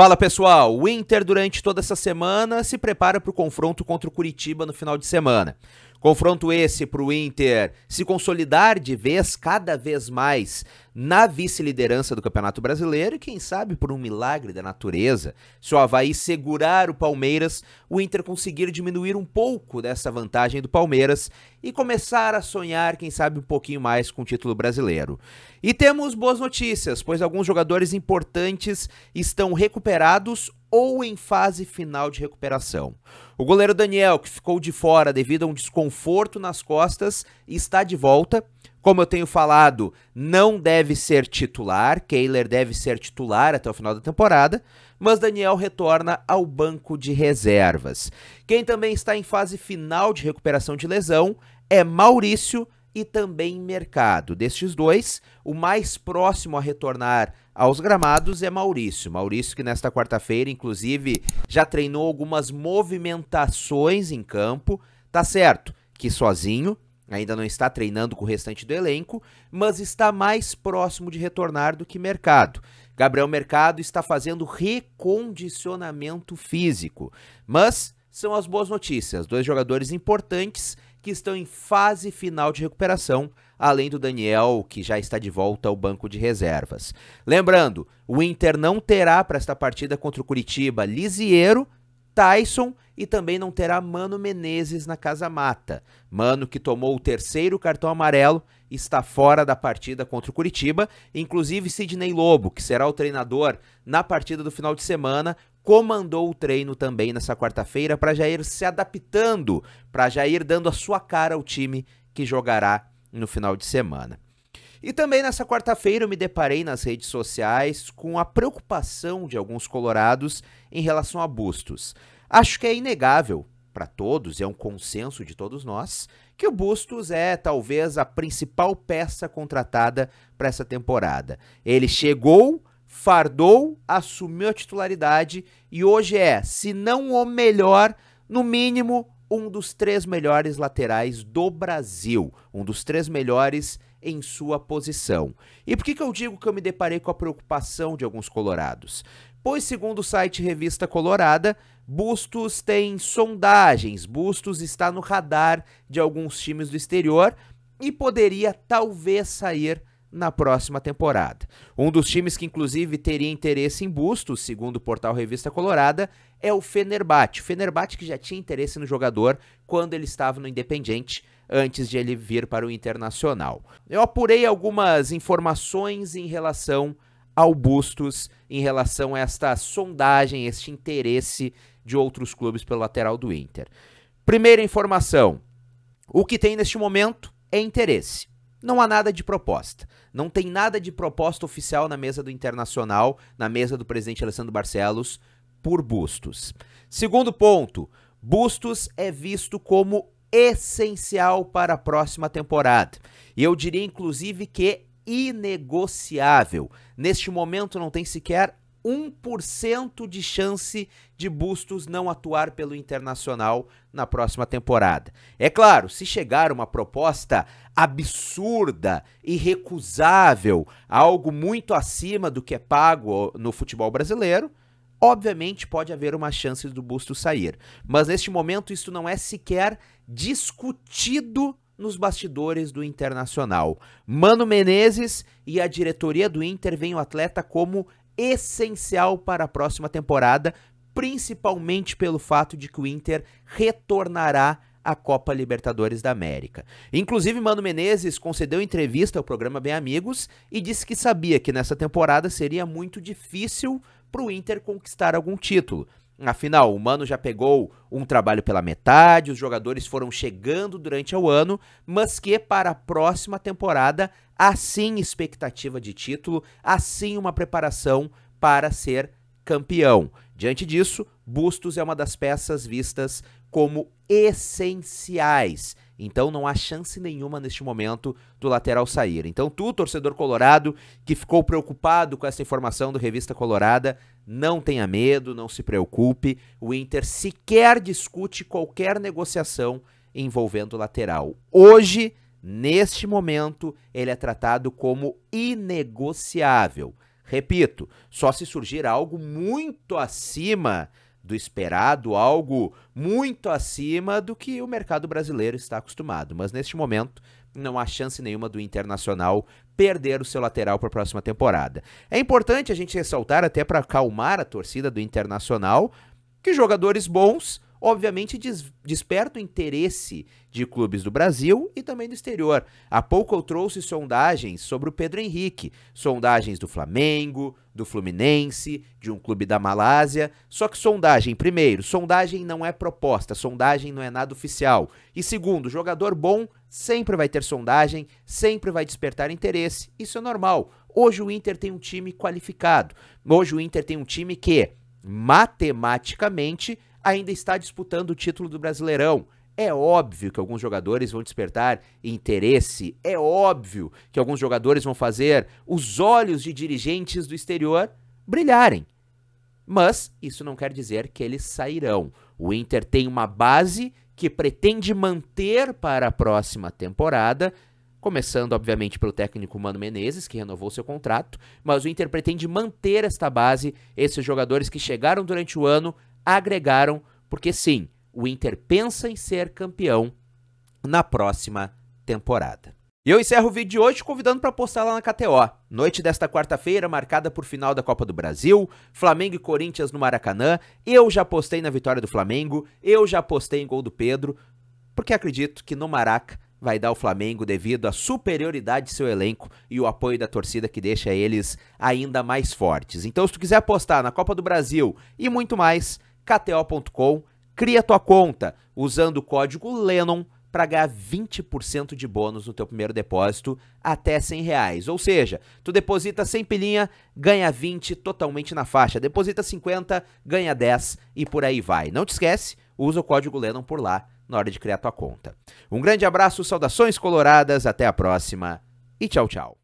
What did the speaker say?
Fala pessoal, o Inter durante toda essa semana se prepara para o confronto contra o Curitiba no final de semana. Confronto esse para o Inter se consolidar de vez, cada vez mais, na vice-liderança do Campeonato Brasileiro e, quem sabe, por um milagre da natureza, se o Havaí segurar o Palmeiras, o Inter conseguir diminuir um pouco dessa vantagem do Palmeiras e começar a sonhar, quem sabe, um pouquinho mais com o título brasileiro. E temos boas notícias, pois alguns jogadores importantes estão recuperados ou em fase final de recuperação. O goleiro Daniel, que ficou de fora devido a um desconforto nas costas, está de volta. Como eu tenho falado, não deve ser titular, Kehler deve ser titular até o final da temporada, mas Daniel retorna ao banco de reservas. Quem também está em fase final de recuperação de lesão é Maurício, e também mercado. Destes dois, o mais próximo a retornar aos gramados é Maurício. Maurício que nesta quarta-feira, inclusive, já treinou algumas movimentações em campo. Tá certo que sozinho, ainda não está treinando com o restante do elenco, mas está mais próximo de retornar do que mercado. Gabriel Mercado está fazendo recondicionamento físico. Mas são as boas notícias. Dois jogadores importantes que estão em fase final de recuperação, além do Daniel, que já está de volta ao banco de reservas. Lembrando, o Inter não terá para esta partida contra o Curitiba Lisiero, Tyson e também não terá Mano Menezes na casa mata. Mano que tomou o terceiro cartão amarelo está fora da partida contra o Curitiba, inclusive Sidney Lobo, que será o treinador na partida do final de semana, comandou o treino também nessa quarta-feira para Jair se adaptando, para Jair dando a sua cara ao time que jogará no final de semana. E também nessa quarta-feira eu me deparei nas redes sociais com a preocupação de alguns colorados em relação a bustos. Acho que é inegável para todos, é um consenso de todos nós, que o Bustos é talvez a principal peça contratada para essa temporada. Ele chegou, fardou, assumiu a titularidade e hoje é, se não o melhor, no mínimo um dos três melhores laterais do Brasil, um dos três melhores em sua posição. E por que, que eu digo que eu me deparei com a preocupação de alguns colorados? Pois, segundo o site Revista Colorada, Bustos tem sondagens, Bustos está no radar de alguns times do exterior e poderia talvez sair na próxima temporada. Um dos times que inclusive teria interesse em Bustos, segundo o portal Revista Colorada, é o Fenerbahçe. O Fenerbahçe que já tinha interesse no jogador quando ele estava no Independiente antes de ele vir para o Internacional. Eu apurei algumas informações em relação ao Bustos, em relação a esta sondagem, este interesse de outros clubes pelo lateral do Inter. Primeira informação: o que tem neste momento é interesse. Não há nada de proposta. Não tem nada de proposta oficial na mesa do Internacional, na mesa do presidente Alessandro Barcelos, por Bustos. Segundo ponto: Bustos é visto como essencial para a próxima temporada. E eu diria, inclusive, que é inegociável. Neste momento não tem sequer 1% de chance de Bustos não atuar pelo Internacional na próxima temporada. É claro, se chegar uma proposta absurda, irrecusável, algo muito acima do que é pago no futebol brasileiro, obviamente pode haver uma chance do busto sair. Mas neste momento isso não é sequer discutido nos bastidores do Internacional. Mano Menezes e a diretoria do Inter veem o atleta como essencial para a próxima temporada, principalmente pelo fato de que o Inter retornará à Copa Libertadores da América. Inclusive, Mano Menezes concedeu entrevista ao programa Bem Amigos e disse que sabia que nessa temporada seria muito difícil para o Inter conquistar algum título. Afinal, o Mano já pegou um trabalho pela metade, os jogadores foram chegando durante o ano, mas que para a próxima temporada há sim expectativa de título, há sim uma preparação para ser campeão. Diante disso, Bustos é uma das peças vistas como essenciais. Então não há chance nenhuma neste momento do lateral sair. Então tu, torcedor colorado, que ficou preocupado com essa informação do Revista Colorada, não tenha medo, não se preocupe. O Inter sequer discute qualquer negociação envolvendo o lateral. Hoje, neste momento, ele é tratado como inegociável. Repito, só se surgir algo muito acima do esperado, algo muito acima do que o mercado brasileiro está acostumado. Mas neste momento, não há chance nenhuma do Internacional perder o seu lateral para a próxima temporada. É importante a gente ressaltar, até para acalmar a torcida do Internacional, que jogadores bons obviamente des desperta o interesse de clubes do Brasil e também do exterior. Há pouco eu trouxe sondagens sobre o Pedro Henrique, sondagens do Flamengo, do Fluminense, de um clube da Malásia. Só que sondagem, primeiro, sondagem não é proposta, sondagem não é nada oficial. E segundo, jogador bom sempre vai ter sondagem, sempre vai despertar interesse. Isso é normal. Hoje o Inter tem um time qualificado. Hoje o Inter tem um time que matematicamente ainda está disputando o título do Brasileirão. É óbvio que alguns jogadores vão despertar interesse, é óbvio que alguns jogadores vão fazer os olhos de dirigentes do exterior brilharem. Mas isso não quer dizer que eles sairão. O Inter tem uma base que pretende manter para a próxima temporada, começando obviamente pelo técnico Mano Menezes, que renovou seu contrato, mas o Inter pretende manter esta base, esses jogadores que chegaram durante o ano agregaram, porque sim, o Inter pensa em ser campeão na próxima temporada. E eu encerro o vídeo de hoje convidando para postar lá na KTO. Noite desta quarta-feira, marcada por final da Copa do Brasil, Flamengo e Corinthians no Maracanã. Eu já postei na vitória do Flamengo, eu já postei em gol do Pedro, porque acredito que no Maraca vai dar o Flamengo devido à superioridade de seu elenco e o apoio da torcida que deixa eles ainda mais fortes. Então, se tu quiser apostar na Copa do Brasil e muito mais, KTO.com, cria tua conta usando o código LENON para ganhar 20% de bônus no teu primeiro depósito até 100 reais. Ou seja, tu deposita 100 pilinha, ganha 20 totalmente na faixa. Deposita 50, ganha 10 e por aí vai. Não te esquece, usa o código LENON por lá na hora de criar tua conta. Um grande abraço, saudações coloradas, até a próxima e tchau, tchau.